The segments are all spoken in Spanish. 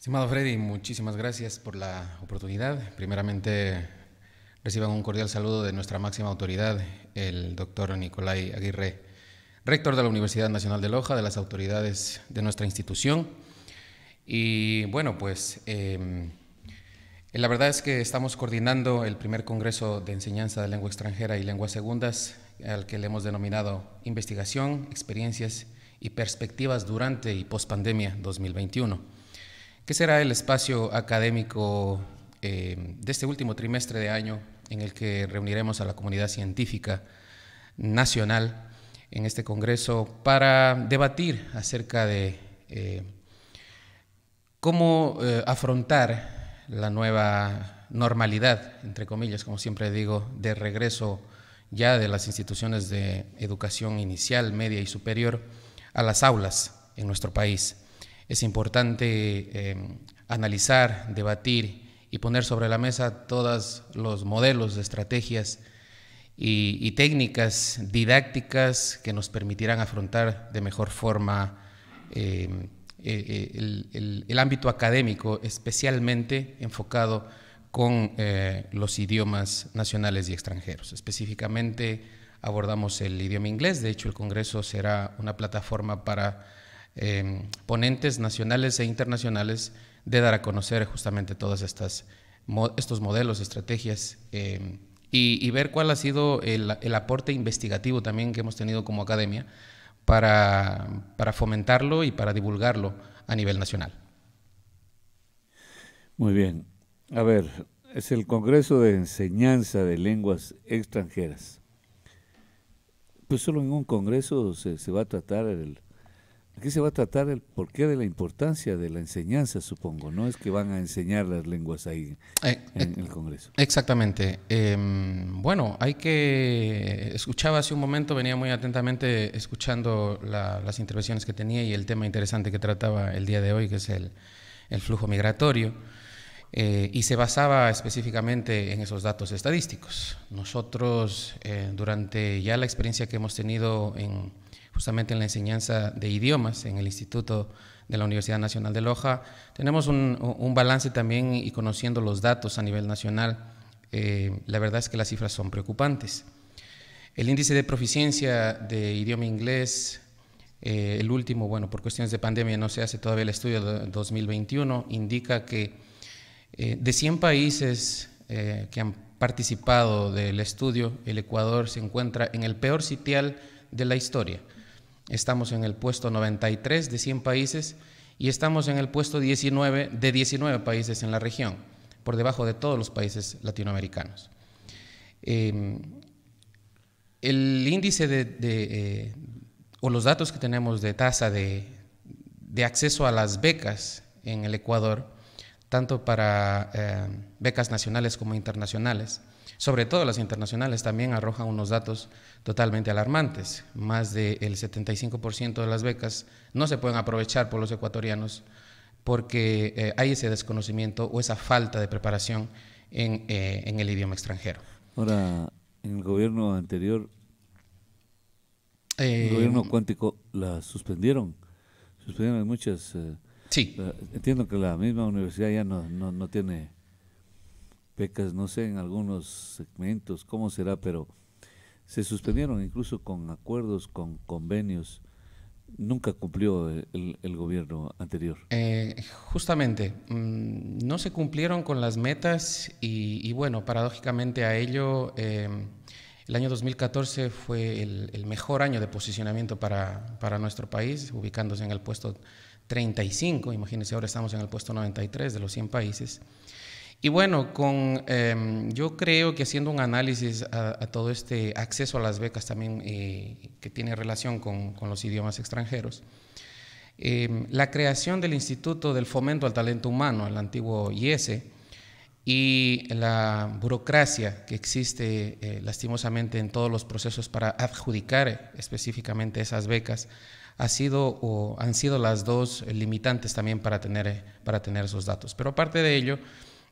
Estimado Freddy, muchísimas gracias por la oportunidad. Primeramente, reciban un cordial saludo de nuestra máxima autoridad, el doctor Nicolai Aguirre, rector de la Universidad Nacional de Loja, de las autoridades de nuestra institución. Y bueno, pues em, la verdad es que estamos coordinando el primer Congreso de Enseñanza de Lengua Extranjera y Lenguas Segundas, al que le hemos denominado Investigación, Experiencias y Perspectivas durante y post pandemia 2021. ¿Qué será el espacio académico eh, de este último trimestre de año en el que reuniremos a la comunidad científica nacional en este Congreso para debatir acerca de eh, cómo eh, afrontar la nueva normalidad, entre comillas, como siempre digo, de regreso ya de las instituciones de educación inicial, media y superior a las aulas en nuestro país es importante eh, analizar, debatir y poner sobre la mesa todos los modelos, estrategias y, técnicas didácticas que nos permitirán afrontar de mejor forma eh, eh, el, ámbito académico, especialmente enfocado con los idiomas nacionales y extranjeros. Específicamente abordamos el idioma inglés, de hecho el Congreso será una plataforma para Em, ponentes nacionales e internacionales de dar a conocer justamente todas estas estos modelos, estrategias em, y, ver cuál ha sido el, aporte investigativo también que hemos tenido como academia para, fomentarlo y para divulgarlo a nivel nacional. Muy bien. A ver, es el Congreso de Enseñanza de Lenguas Extranjeras. Pues solo en un Congreso se va a tratar el, Aquí se va a tratar el porqué de la importancia de la enseñanza, supongo, ¿no? Es que van a enseñar las lenguas ahí eh, en eh, el Congreso. Exactamente. Em, bueno, hay que... Escuchaba hace un momento, venía muy atentamente escuchando las intervenciones que tenía y el tema interesante que trataba el día de hoy, que es el, flujo migratorio. Eh, y se basaba específicamente en esos datos estadísticos. Nosotros, durante ya la experiencia que hemos tenido en justamente en la enseñanza de idiomas en el Instituto de la Universidad Nacional de Loja. Tenemos un, balance también y conociendo los datos a nivel nacional, eh, la verdad es que las cifras son preocupantes. El índice de proficiencia de idioma inglés, eh, el último, bueno, por cuestiones de pandemia no se hace todavía el estudio de 2021, indica que eh, de 100 países que han participado del estudio, el Ecuador se encuentra en el peor sitial de la historia. Estamos en el puesto 93 de 100 países y estamos en el puesto 19 de 19 países en la región, por debajo de todos los países latinoamericanos. Em, el índice de, eh, o los datos que tenemos de tasa de, acceso a las becas en el Ecuador, tanto para eh, becas nacionales como internacionales, sobre todo las internacionales, también arrojan unos datos totalmente alarmantes. Más del 75% de las becas no se pueden aprovechar por los ecuatorianos porque eh, hay ese desconocimiento o esa falta de preparación en, eh, el idioma extranjero. Ahora, en el gobierno anterior, eh, el gobierno cuántico la suspendieron, suspendieron muchas... sí. entiendo que la misma universidad ya no, no, no tiene no sé en algunos segmentos cómo será, pero se suspendieron incluso con acuerdos, con convenios. Nunca cumplió el, gobierno anterior. Eh, justamente, mm, no se cumplieron con las metas y, bueno, paradójicamente a ello... Em, el año 2014 fue el, mejor año de posicionamiento para, para, nuestro país, ubicándose en el puesto 35, imagínense, ahora estamos en el puesto 93 de los 100 países. Y bueno, con, em, yo creo que haciendo un análisis a, todo este acceso a las becas también eh, que tiene relación con, con los idiomas extranjeros, em, la creación del Instituto del Fomento al Talento Humano, el antiguo IESE, y la burocracia que existe eh, lastimosamente en todos los procesos para adjudicar específicamente esas becas, ha sido, o han sido las dos limitantes también para tener, para tener esos datos. Pero aparte de ello,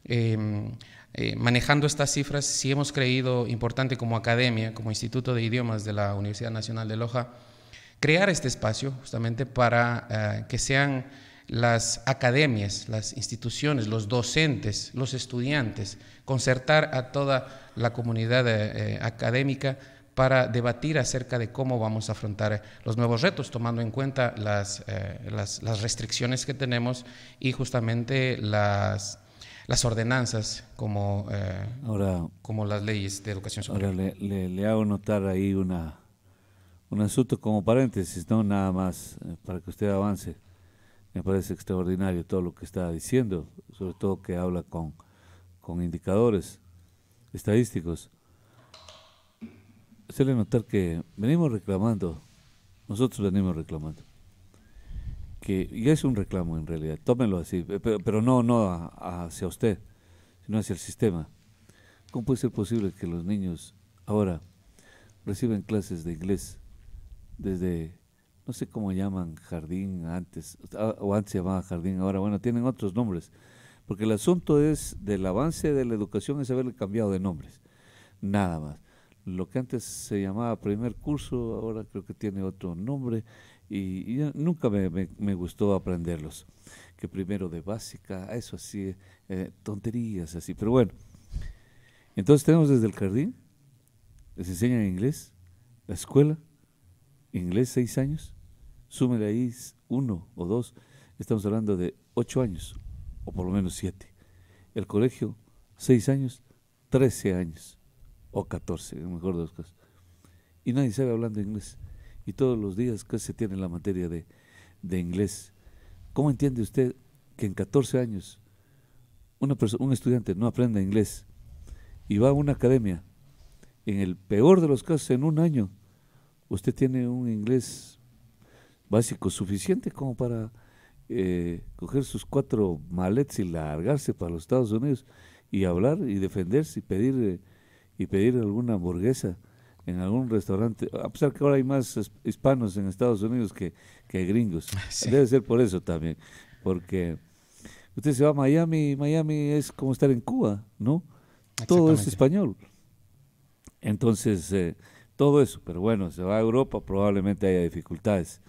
Em, eh, manejando estas cifras, sí hemos creído importante como academia, como Instituto de Idiomas de la Universidad Nacional de Loja, crear este espacio justamente para eh, que sean las academias, las instituciones, los docentes, los estudiantes, concertar a toda la comunidad eh, académica para debatir acerca de cómo vamos a afrontar los nuevos retos, tomando en cuenta las, las, las restricciones que tenemos y justamente las, las ordenanzas como, eh, como las leyes de educación superior. Ahora le, hago notar ahí una, un asunto como paréntesis, no nada más eh, para que usted avance. Me parece extraordinario todo lo que está diciendo, sobre todo que habla con, con indicadores estadísticos. le notar que venimos reclamando, nosotros venimos reclamando, que, y es un reclamo en realidad, tómenlo así, pero, no, no hacia usted, sino hacia el sistema. ¿Cómo puede ser posible que los niños ahora reciben clases de inglés desde, no sé cómo llaman jardín antes, ah, o antes se llamaba jardín, ahora bueno, tienen otros nombres, porque el asunto es del avance de la educación es haberle cambiado de nombres, nada más. Lo que antes se llamaba primer curso, ahora creo que tiene otro nombre, y, nunca me, me, gustó aprenderlos. Que primero de básica, eso así, eh, tonterías así, pero bueno. Entonces tenemos desde el jardín, les enseñan inglés, la escuela, inglés seis años, de ahí uno o dos, estamos hablando de ocho años, o por lo menos siete. El colegio, seis años, trece años, o catorce, mejor de los casos. Y nadie sabe hablando inglés y todos los días que se tiene la materia de, inglés. ¿Cómo entiende usted que en 14 años una un estudiante no aprenda inglés y va a una academia? En el peor de los casos, en un año, usted tiene un inglés básico suficiente como para eh, coger sus cuatro maletes y largarse para los Estados Unidos y hablar y defenderse y pedir, eh, y pedir alguna hamburguesa en algún restaurante, a pesar que ahora hay más hispanos en Estados Unidos que, gringos. Debe ser por eso también, porque usted se va a Miami, Miami es como estar en Cuba, ¿no? Todo es español. Entonces, eh, todo eso, pero bueno, se va a Europa, probablemente haya dificultades,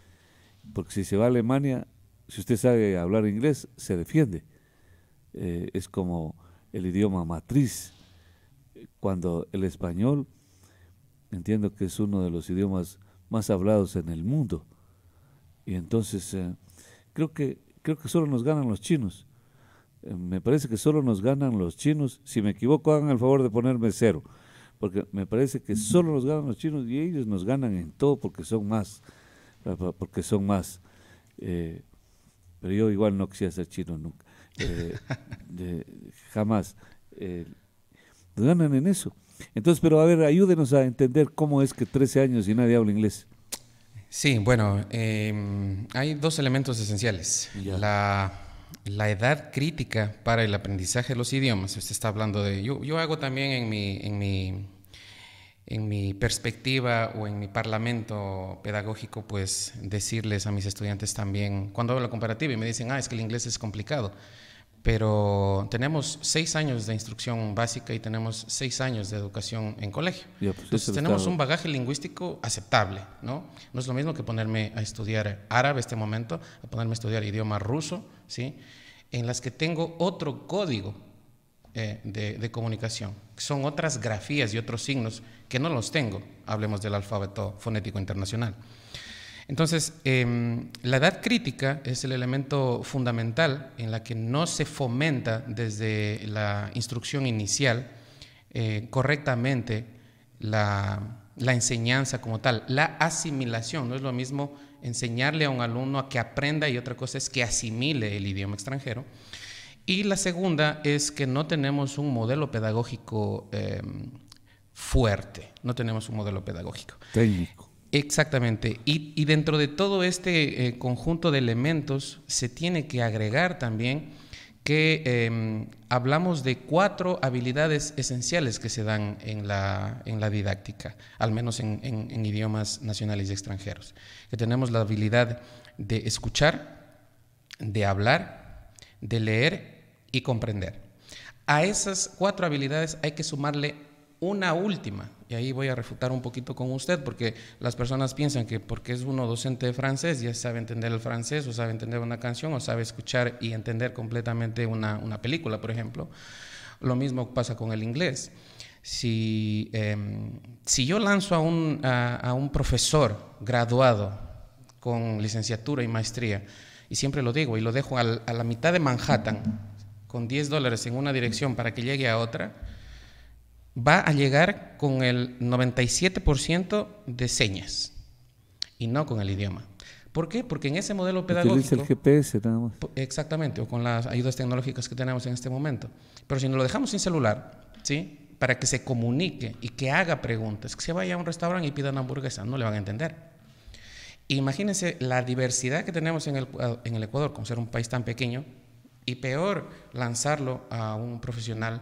porque si se va a Alemania, si usted sabe hablar inglés, se defiende. Eh, es como el idioma matriz, cuando el español Entiendo que es uno de los idiomas más hablados en el mundo. Y entonces eh, creo, que, creo que solo nos ganan los chinos. Eh, me parece que solo nos ganan los chinos. Si me equivoco, hagan el favor de ponerme cero. Porque me parece que solo nos ganan los chinos y ellos nos ganan en todo porque son más. Eh, porque son más. pero yo igual no quisiera ser chino nunca. jamás. nos ganan en eso. Entonces, pero a ver, ayúdenos a entender cómo es que 13 años y nadie habla inglés. Sí, bueno, em, hay dos elementos esenciales. La, la, edad crítica para el aprendizaje de los idiomas. Usted está hablando de... Yo, yo hago también en mi, en mi, en mi perspectiva o en mi parlamento pedagógico, pues decirles a mis estudiantes también, cuando hablo comparativo y me dicen, ah, es que el inglés es complicado pero tenemos seis años de instrucción básica y tenemos seis años de educación en colegio. Pues, Entonces tenemos un bagaje lingüístico aceptable, ¿no? No es lo mismo que ponerme a estudiar árabe este momento, a ponerme a estudiar idioma ruso, ¿sí? En las que tengo otro código eh, de, de, comunicación, son otras grafías y otros signos que no los tengo, hablemos del alfabeto fonético internacional. Entonces, em, la edad crítica es el elemento fundamental en la que no se fomenta desde la instrucción inicial eh, correctamente la, enseñanza como tal, la asimilación. No es lo mismo enseñarle a un alumno a que aprenda y otra cosa es que asimile el idioma extranjero. Y la segunda es que no tenemos un modelo pedagógico em, fuerte, no tenemos un modelo pedagógico. Técnico. Exactamente. Y, dentro de todo este eh, conjunto de elementos se tiene que agregar también que em, hablamos de cuatro habilidades esenciales que se dan en la, en la didáctica, al menos en, en idiomas nacionales y extranjeros. Que tenemos la habilidad de escuchar, de hablar, de leer y comprender. A esas cuatro habilidades hay que sumarle una última, y ahí voy a refutar un poquito con usted, porque las personas piensan que porque es uno docente de francés ya sabe entender el francés, o sabe entender una canción, o sabe escuchar y entender completamente una, película, por ejemplo. Lo mismo pasa con el inglés. Si, em, si yo lanzo a un, a, a un profesor graduado con licenciatura y maestría, y siempre lo digo, y lo dejo a la mitad de Manhattan, con 10 dólares en una dirección para que llegue a otra, va a llegar con el 97% de señas y no con el idioma. ¿Por qué? Porque en ese modelo pedagógico... el GPS Exactamente, o con las ayudas tecnológicas que tenemos en este momento. Pero si nos lo dejamos sin celular, ¿sí? Para que se comunique y que haga preguntas, que se vaya a un restaurante y pida una hamburguesa, no le van a entender. Imagínense la diversidad que tenemos en el, en el Ecuador, con ser un país tan pequeño, y peor, lanzarlo a un profesional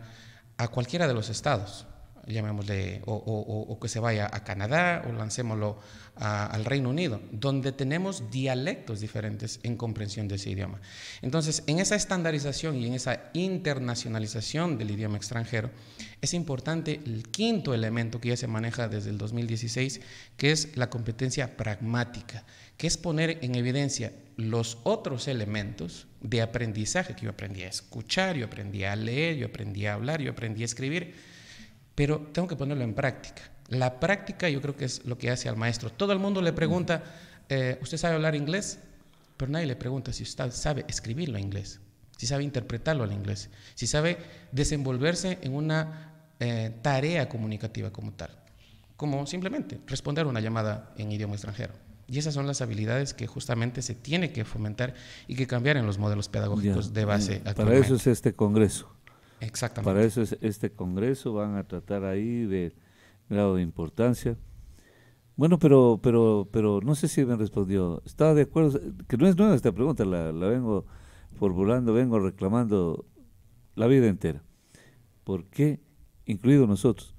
a cualquiera de los estados llamémosle, o, que se vaya a Canadá o lancémoslo al Reino Unido, donde tenemos dialectos diferentes en comprensión de ese idioma. Entonces, en esa estandarización y en esa internacionalización del idioma extranjero, es importante el quinto elemento que ya se maneja desde el 2016, que es la competencia pragmática, que es poner en evidencia los otros elementos de aprendizaje que yo aprendí a escuchar, yo aprendí a leer, yo aprendí a hablar, yo aprendí a escribir pero tengo que ponerlo en práctica. La práctica yo creo que es lo que hace al maestro. Todo el mundo le pregunta, eh, ¿usted sabe hablar inglés? Pero nadie le pregunta si usted sabe escribirlo en inglés, si sabe interpretarlo al inglés, si sabe desenvolverse en una eh, tarea comunicativa como tal, como simplemente responder una llamada en idioma extranjero. Y esas son las habilidades que justamente se tiene que fomentar y que cambiar en los modelos pedagógicos de base. Para eso es este Congreso. Exactamente. Para eso es este Congreso, van a tratar ahí de grado de importancia. Bueno, pero, pero, pero no sé si me respondió. Estaba de acuerdo, que no es nueva esta pregunta, la, la vengo formulando, vengo reclamando la vida entera. ¿Por qué, incluido nosotros,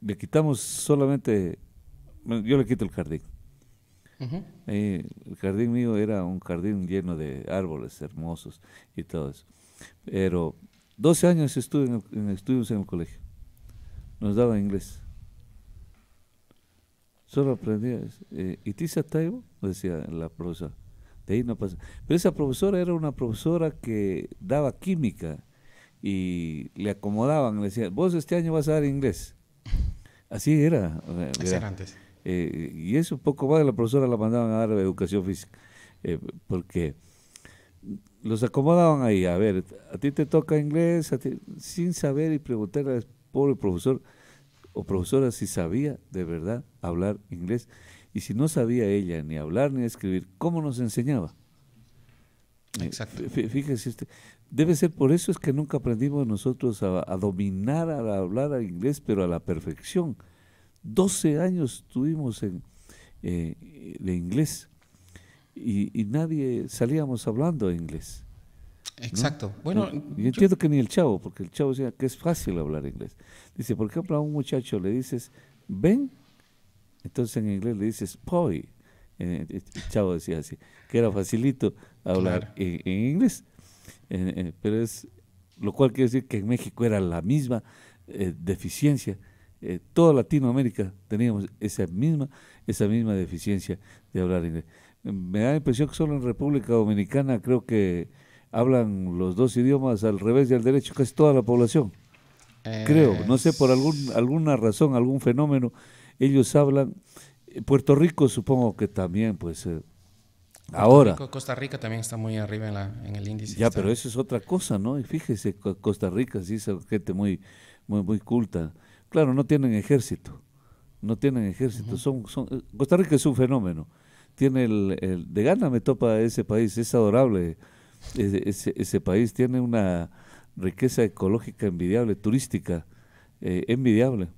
le quitamos solamente, yo le quito el jardín? el jardín mío era un jardín lleno de árboles hermosos y todo eso. Pero 12 años estuve en el, en, el colegio. Nos daba inglés. Solo aprendía. Eh, Tisa Taibo, decía la profesora. De ahí no pasa. Pero esa profesora era una profesora que daba química y le acomodaban, le decían, vos este año vas a dar inglés. Así era. era. antes. Eh, y eso poco más de la profesora la mandaban a dar educación física. Eh, porque los acomodaban ahí, a ver, a ti te toca inglés, a ti, sin saber y preguntarle al pobre profesor o profesora si sabía de verdad hablar inglés. Y si no sabía ella ni hablar ni escribir, ¿cómo nos enseñaba? Eh, Exacto. Fíjese usted, debe ser por eso es que nunca aprendimos nosotros a, dominar, a hablar al inglés, pero a la perfección. 12 años estuvimos en, eh, de inglés y, nadie salíamos hablando inglés. Exacto. Bueno, entiendo que ni el chavo, porque el chavo decía que es fácil hablar inglés. Dice, por ejemplo, a un muchacho le dices, ven, entonces en inglés le dices, poi. Eh, eh, el chavo decía así, que era facilito hablar en, inglés. Eh, pero es, lo cual quiere decir que en México era la misma deficiencia. toda Latinoamérica teníamos esa misma, esa misma deficiencia de hablar inglés. Me da la impresión que solo en República Dominicana creo que hablan los dos idiomas al revés y al derecho, casi toda la población. creo, no sé, por algún, alguna razón, algún fenómeno, ellos hablan. Puerto Rico supongo que también, pues... Eh, ahora. Costa Rica también está muy arriba en, la, en el índice. Ya, pero eso es otra cosa, ¿no? Y fíjese, Costa Rica sí es gente muy, muy, muy culta. Claro, no tienen ejército. No tienen ejército. son, eh, Costa Rica es un fenómeno tiene el, de gana me topa ese país, es adorable. Ese, ese, país tiene una riqueza ecológica envidiable, turística, eh, envidiable.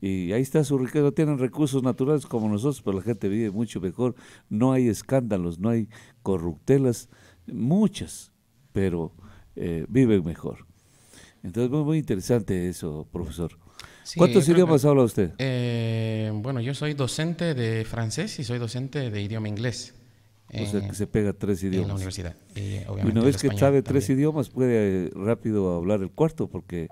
Y ahí está su riqueza, tienen recursos naturales como nosotros, pero la gente vive mucho mejor. No hay escándalos, no hay corruptelas, muchas, pero eh, viven mejor. Entonces, muy, muy interesante eso, profesor. ¿Cuántos idiomas habla usted? Eh, bueno, yo soy docente de francés y soy docente de idioma inglés. O sea, que se pega tres idiomas. En la universidad. Y, una vez que sabe tres idiomas, puede eh, rápido hablar el cuarto, porque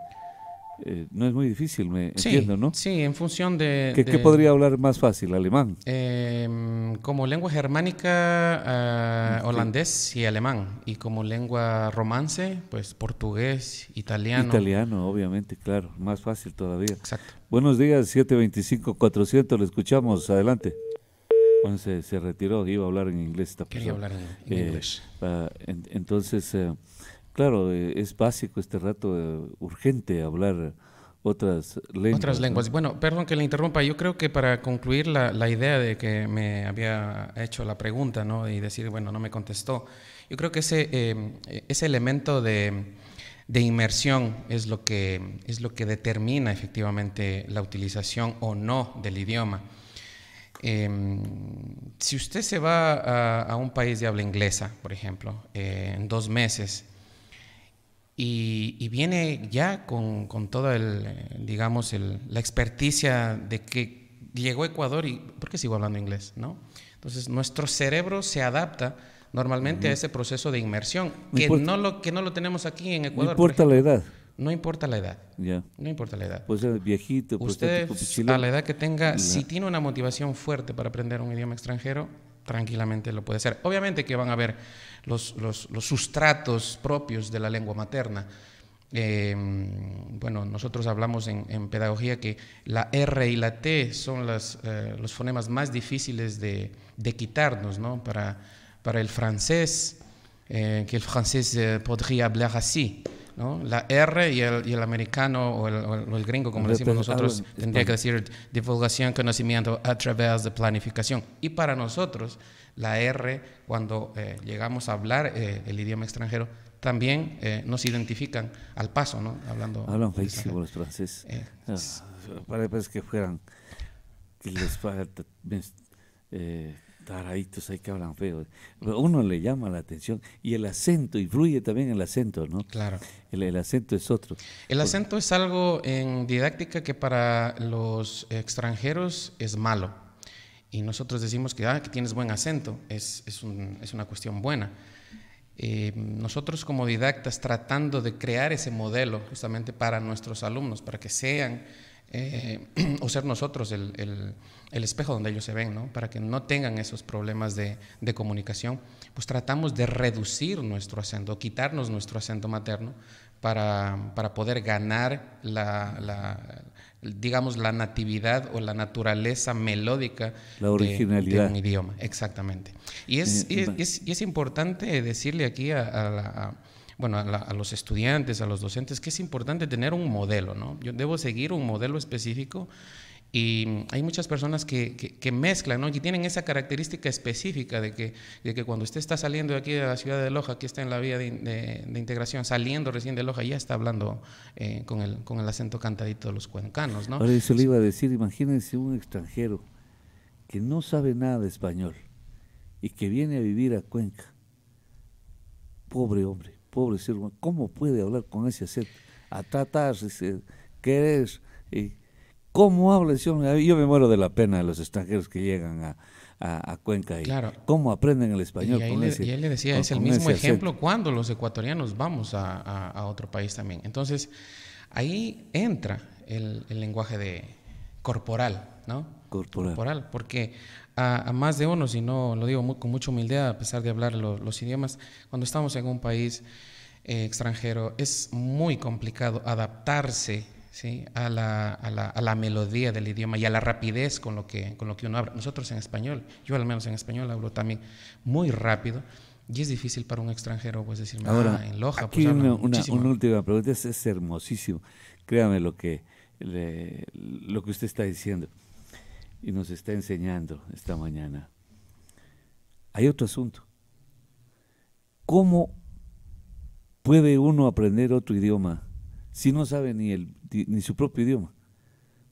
eh, no es muy difícil, me entiendo, ¿no? Sí, en función de... ¿Qué, podría hablar más fácil? ¿Alemán? Em, como lengua germánica, ah, holandés y alemán. Y como lengua romance, pues portugués, italiano. Italiano, obviamente, claro. Más fácil todavía. Exacto. Buenos días, 725-400, le escuchamos. Adelante. Bueno, se, retiró, iba a hablar en inglés esta Quería hablar en, inglés. Eh, ah, entonces... Eh, Claro, eh, es básico este rato, eh, urgente hablar otras lenguas. Otras lenguas. Bueno, perdón que le interrumpa. Yo creo que para concluir la, idea de que me había hecho la pregunta, ¿no? Y decir, bueno, no me contestó. Yo creo que ese, em, e, ese elemento de, inmersión es lo, que, es lo que determina efectivamente la utilización o no del idioma. Em, si usted se va a, un país de habla inglesa, por ejemplo, eh, en dos meses, y, viene ya con, con toda el, eh, digamos, el, la experticia de que llegó a Ecuador y, ¿por qué sigo hablando inglés? ¿no? Entonces, nuestro cerebro se adapta normalmente a ese proceso de inmersión, que, no lo, que no lo tenemos aquí en Ecuador. No importa la edad. No importa la edad. ya No importa la edad. Pues ser viejito, pues, Usted, a la edad que tenga, si tiene una motivación fuerte para aprender un idioma extranjero, tranquilamente lo puede hacer. Obviamente que van a haber los, sustratos propios de la lengua materna. Em, bueno, nosotros hablamos en, pedagogía que la R y la T son eh, los fonemas más difíciles de, quitarnos, ¿no? Para, para el francés, eh, que el francés eh, podría hablar así, la R y el, americano o el, gringo, como decimos nosotros, tendría que decir divulgación, conocimiento a través de planificación. Y para nosotros, la R, cuando eh, llegamos a hablar eh, el idioma extranjero, también eh, nos identifican al paso, ¿no? Hablando. Hablan feísimo los franceses. Ah, parece que fueran. Que Taraditos hay que hablan feo. Uno le llama la atención y el acento, influye también el acento, ¿no? Claro. El, acento es otro. El acento es algo en didáctica que para los extranjeros es malo. Y nosotros decimos que, ah, que tienes buen acento, es, es, un, es una cuestión buena. Eh, nosotros como didactas tratando de crear ese modelo justamente para nuestros alumnos, para que sean eh, o ser nosotros el, el, espejo donde ellos se ven, ¿no? para que no tengan esos problemas de, de, comunicación, pues tratamos de reducir nuestro acento, quitarnos nuestro acento materno para, para poder ganar la, la, digamos, la natividad o la naturaleza melódica la De, un idioma. Exactamente. Y es, eh, es, es, importante decirle aquí a, a, a bueno, a, los estudiantes, a los docentes, que es importante tener un modelo, ¿no? Yo debo seguir un modelo específico y hay muchas personas que, que, mezclan, ¿no? Y tienen esa característica específica de que, de que cuando usted está saliendo de aquí de la ciudad de Loja, que está en la vía de, de, integración, saliendo recién de Loja, ya está hablando eh, con, el, con el acento cantadito de los cuencanos, ¿no? Ahora eso le iba a decir, imagínense un extranjero que no sabe nada de español y que viene a vivir a Cuenca. Pobre hombre pobre ser humano, ¿cómo puede hablar con ese a A tratar, querer, Y, ¿Cómo habla? Yo me muero de la pena de los extranjeros que llegan a, Cuenca y cómo aprenden el español. con ese, y él le decía, es el mismo ejemplo cuando los ecuatorianos vamos a, otro país también. Entonces, ahí entra el, lenguaje de corporal, ¿no? Corporal. corporal. Porque a, más de uno, si no lo digo con mucha humildad, a pesar de hablar los idiomas, cuando estamos en un país eh, extranjero es muy complicado adaptarse ¿sí? a, la, a, la, a, la, melodía del idioma y a la rapidez con lo, que, con lo que uno habla. Nosotros en español, yo al menos en español hablo también muy rápido. Y es difícil para un extranjero, pues decirme, ah, Ahora, en Loja. Pues, una, última pregunta, es, hermosísimo. Créame lo que, lo que usted está diciendo y nos está enseñando esta mañana. Hay otro asunto. ¿Cómo puede uno aprender otro idioma si no sabe ni, ni su propio idioma?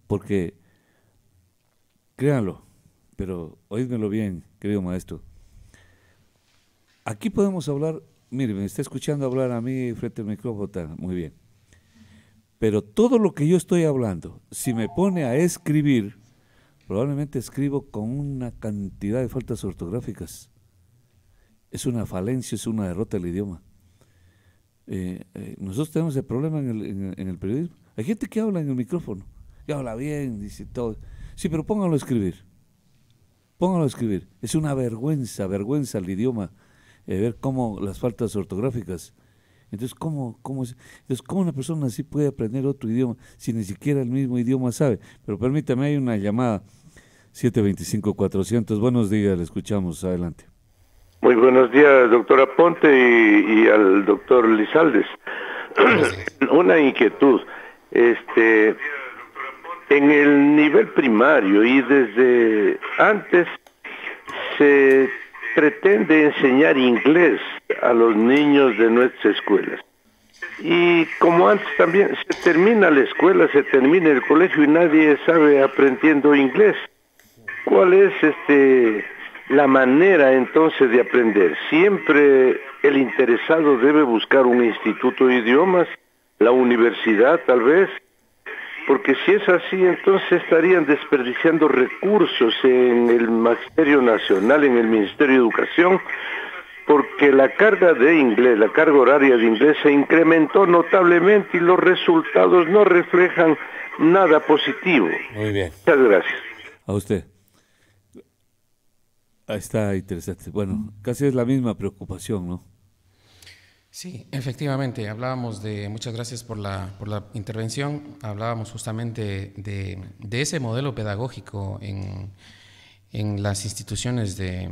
Porque, créanlo, pero oídmelo bien, querido maestro. Aquí podemos hablar, mire, me está escuchando hablar a mí frente al micrófono, muy bien. Pero todo lo que yo estoy hablando, si me pone a escribir, Probablemente escribo con una cantidad de faltas ortográficas. Es una falencia, es una derrota del idioma. Eh, eh, nosotros tenemos el problema en el, en, el, periodismo. Hay gente que habla en el micrófono, que habla bien, dice todo. Sí, pero póngalo a escribir. Póngalo a escribir. Es una vergüenza, vergüenza el idioma, eh, ver cómo las faltas ortográficas. Entonces ¿cómo, cómo, entonces, ¿cómo una persona así puede aprender otro idioma si ni siquiera el mismo idioma sabe? Pero permítame, hay una llamada. 725-400. Buenos días, le escuchamos. Adelante. Muy buenos días, doctora Ponte y, al doctor Lizaldes. Una inquietud. Este, en el nivel primario y desde antes se pretende enseñar inglés a los niños de nuestras escuelas. Y como antes también, se termina la escuela, se termina el colegio y nadie sabe aprendiendo inglés. ¿Cuál es este, la manera entonces de aprender? Siempre el interesado debe buscar un instituto de idiomas, la universidad tal vez, porque si es así, entonces estarían desperdiciando recursos en el Ministerio Nacional, en el Ministerio de Educación, porque la carga de inglés, la carga horaria de inglés se incrementó notablemente y los resultados no reflejan nada positivo. Muy bien. Muchas gracias. A usted. Está interesante. Bueno, casi es la misma preocupación, ¿no? Sí, efectivamente. Hablábamos de, muchas gracias por la, intervención, hablábamos justamente de, ese modelo pedagógico en, las instituciones de,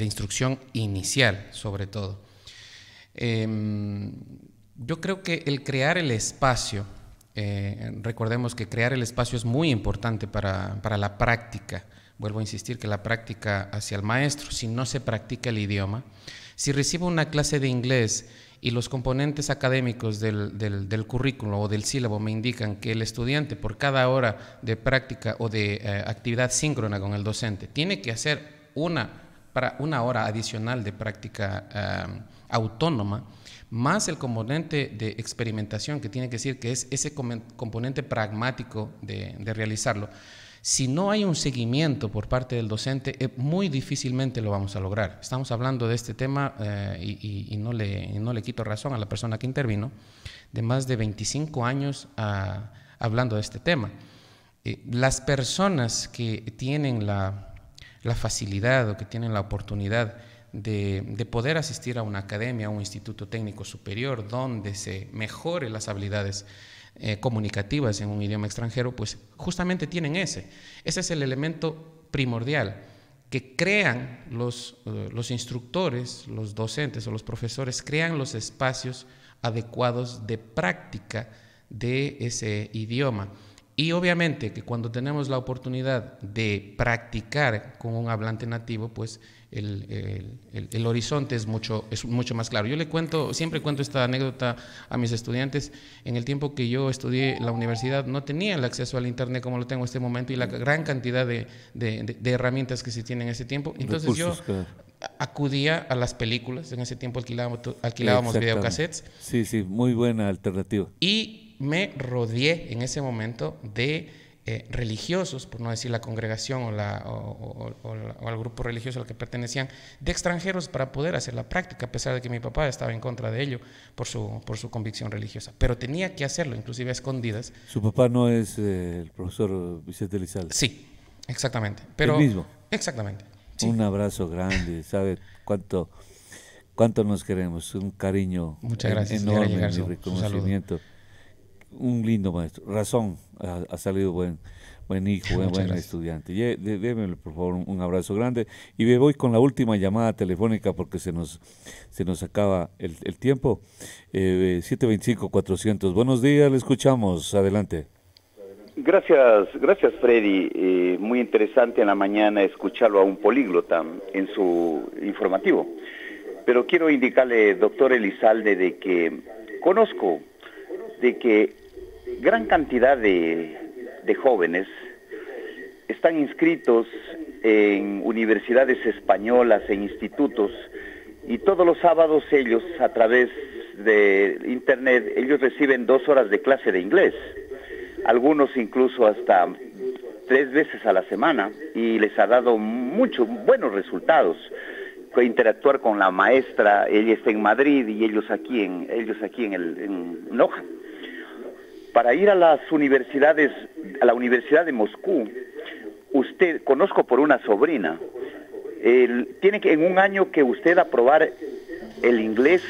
instrucción inicial, sobre todo. Em, yo creo que el crear el espacio, eh, recordemos que crear el espacio es muy importante para, para la práctica vuelvo a insistir, que la práctica hacia el maestro, si no se practica el idioma, si recibo una clase de inglés y los componentes académicos del, del, currículo o del sílabo me indican que el estudiante por cada hora de práctica o de eh, actividad síncrona con el docente tiene que hacer una, para una hora adicional de práctica eh, autónoma, más el componente de experimentación que tiene que decir que es ese componente pragmático de realizarlo. Si no hay un seguimiento por parte del docente, eh, muy difícilmente lo vamos a lograr. Estamos hablando de este tema eh, y, no le, no le, quito razón a la persona que intervino, de más de 25 años ah, hablando de este tema. Eh, las personas que tienen la, facilidad o que tienen la oportunidad de, de, poder asistir a una academia, a un instituto técnico superior, donde se mejoren las habilidades eh, comunicativas en un idioma extranjero, pues justamente tienen ese. Ese es el elemento primordial que crean los, eh, los instructores, los docentes o los profesores, crean los espacios adecuados de práctica de ese idioma. Y obviamente que cuando tenemos la oportunidad de practicar con un hablante nativo, pues el, el, el, horizonte es mucho, es mucho más claro. Yo le cuento, siempre cuento esta anécdota a mis estudiantes. En el tiempo que yo estudié la universidad no tenía el acceso al Internet como lo tengo en este momento y la gran cantidad de, de, herramientas que se tienen en ese tiempo. Entonces yo... acudía a las películas. En ese tiempo alquilábamos, alquilábamos videocassettes. Sí, sí, muy buena alternativa. Y me rodeé en ese momento de eh, religiosos, por no decir la congregación o, la, al grupo religioso al que pertenecían, de extranjeros para poder hacer la práctica, a pesar de que mi papá estaba en contra de ello por su, por su convicción religiosa. Pero tenía que hacerlo, inclusive a escondidas. ¿Su papá no es eh, el profesor Vicente Lizalde? Sí, exactamente. Pero, mismo? Exactamente. Un abrazo grande, ¿sabe cuánto, cuánto nos queremos? Un cariño Muchas gracias, enorme, reconocimiento un lindo maestro. Razón, ha, salido buen, buen hijo, buen, estudiante. por favor, un, abrazo grande. Y me voy con la última llamada telefónica porque se nos, se nos acaba el, el tiempo. Eh, 725-400. Buenos días, le escuchamos. Adelante. Gracias, gracias Freddy. Eh, muy interesante en la mañana escucharlo a un políglota en su informativo. Pero quiero indicarle, doctor Elizalde, de que conozco de que gran cantidad de, jóvenes están inscritos en universidades españolas, en institutos, y todos los sábados ellos, a través de Internet, ellos reciben dos horas de clase de inglés, algunos incluso hasta tres veces a la semana, y les ha dado muchos buenos resultados. Interactuar con la maestra, ella está en Madrid y ellos aquí en, ellos aquí en, el, en Loja. Para ir a las universidades, a la Universidad de Moscú, usted, conozco por una sobrina, tiene que en un año que usted aprobar el inglés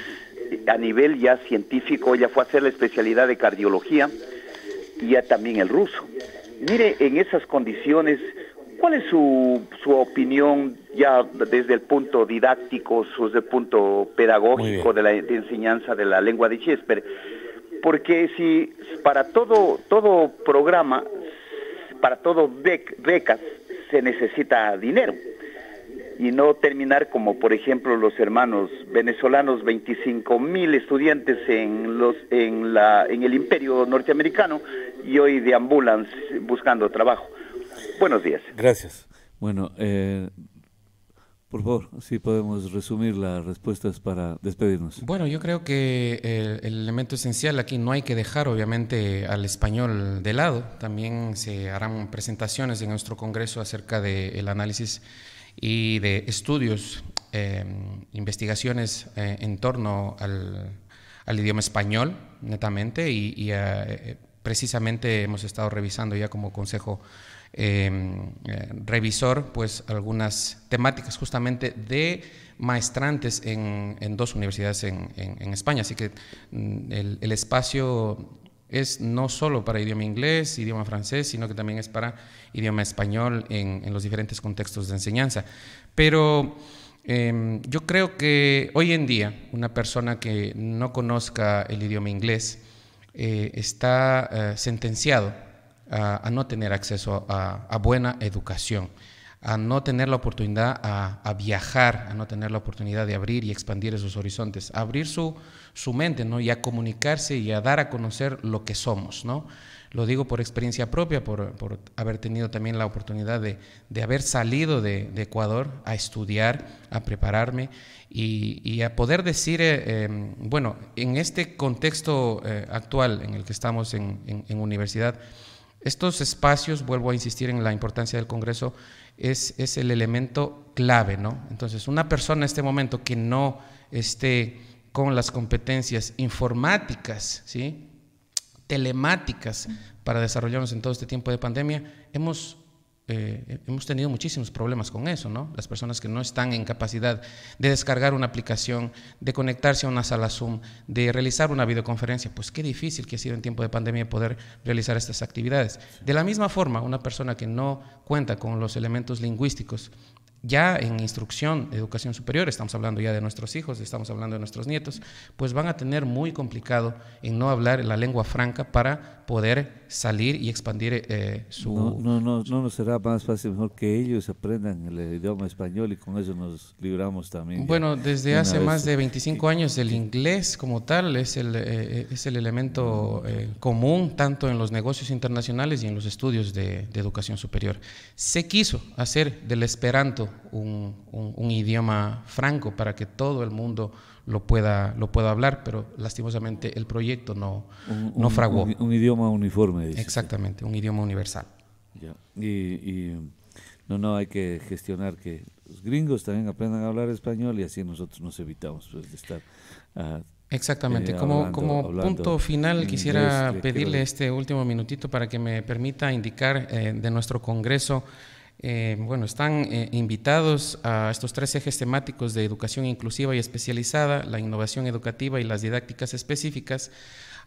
a nivel ya científico, ella fue a hacer la especialidad de cardiología y ya también el ruso. Mire, en esas condiciones, ¿cuál es su, su opinión ya desde el punto didáctico, desde el punto pedagógico de la enseñanza de la lengua de Shakespeare? porque si para todo, todo programa, para todo DECAS, becas, se necesita dinero y no terminar como por ejemplo los hermanos venezolanos 25 mil estudiantes en los en la en el imperio norteamericano y hoy de deambulan buscando trabajo buenos días gracias bueno eh, por favor, si podemos resumir las respuestas para despedirnos. Bueno, yo creo que eh, el elemento esencial aquí no hay que dejar obviamente al español de lado. También se harán presentaciones en nuestro Congreso acerca del análisis y de estudios, em, investigaciones eh, en torno al, idioma español, netamente, y eh, precisamente hemos estado revisando ya como Consejo Em, eh, revisor pues algunas temáticas justamente de maestrantes en, dos universidades en, España. Así que mm, el, espacio es no solo para idioma inglés, idioma francés, sino que también es para idioma español en, los diferentes contextos de enseñanza. Pero em, yo creo que hoy en día una persona que no conozca el idioma inglés eh, está eh, sentenciado a, no tener acceso a, buena educación, a no tener la oportunidad a, viajar, a no tener la oportunidad de abrir y expandir esos horizontes, a abrir su, mente ¿no? y a comunicarse y a dar a conocer lo que somos. ¿no? Lo digo por experiencia propia, por, haber tenido también la oportunidad de, haber salido de, Ecuador a estudiar, a prepararme y, a poder decir, eh, em, bueno, en este contexto eh, actual en el que estamos en universidad, estos espacios, vuelvo a insistir en la importancia del Congreso, es, es el elemento clave, ¿no? Entonces, una persona en este momento que no esté con las competencias informáticas, ¿sí? telemáticas, para desarrollarnos en todo este tiempo de pandemia, hemos eh, hemos tenido muchísimos problemas con eso, ¿no? Las personas que no están en capacidad de descargar una aplicación, de conectarse a una sala Zoom, de realizar una videoconferencia, pues qué difícil que ha sido en tiempo de pandemia poder realizar estas actividades. De la misma forma, una persona que no cuenta con los elementos lingüísticos ya en instrucción, educación superior, estamos hablando ya de nuestros hijos, estamos hablando de nuestros nietos, pues van a tener muy complicado en no hablar la lengua franca para poder salir y expandir eh, su... No, no, no, no, será más fácil, mejor que ellos aprendan el idioma español y con eso nos libramos también. Bueno, desde hace más de 25 años el inglés como tal es el, eh, eh, es el elemento común tanto en los negocios internacionales y en los estudios de, de educación superior. Se quiso hacer del esperanto un, idioma franco para que todo el mundo lo pueda, lo pueda hablar, pero lastimosamente el proyecto no, no fraguó. Un, idioma uniforme. Dice Exactamente, un idioma universal. Y, no, no, hay que gestionar que los gringos también aprendan a hablar español y así nosotros nos evitamos pues, de estar... Ah, Exactamente. Eh, como, como punto final, quisiera pedirle este último minutito para que me permita indicar eh, de nuestro Congreso eh, bueno, están eh, invitados a estos tres ejes temáticos de educación inclusiva y especializada, la innovación educativa y las didácticas específicas.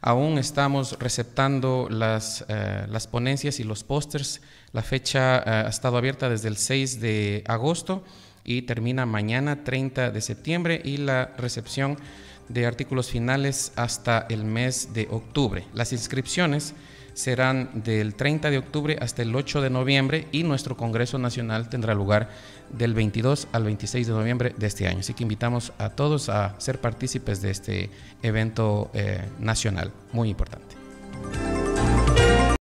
Aún estamos receptando las, eh, las ponencias y los pósters. La fecha ha estado abierta desde el 6 de agosto y termina mañana 30 de septiembre y la recepción de artículos finales hasta el mes de octubre. Las inscripciones serán del 30 de octubre hasta el 8 de noviembre y nuestro Congreso Nacional tendrá lugar del 22 al 26 de noviembre de este año. Así que invitamos a todos a ser partícipes de este evento eh, nacional muy importante.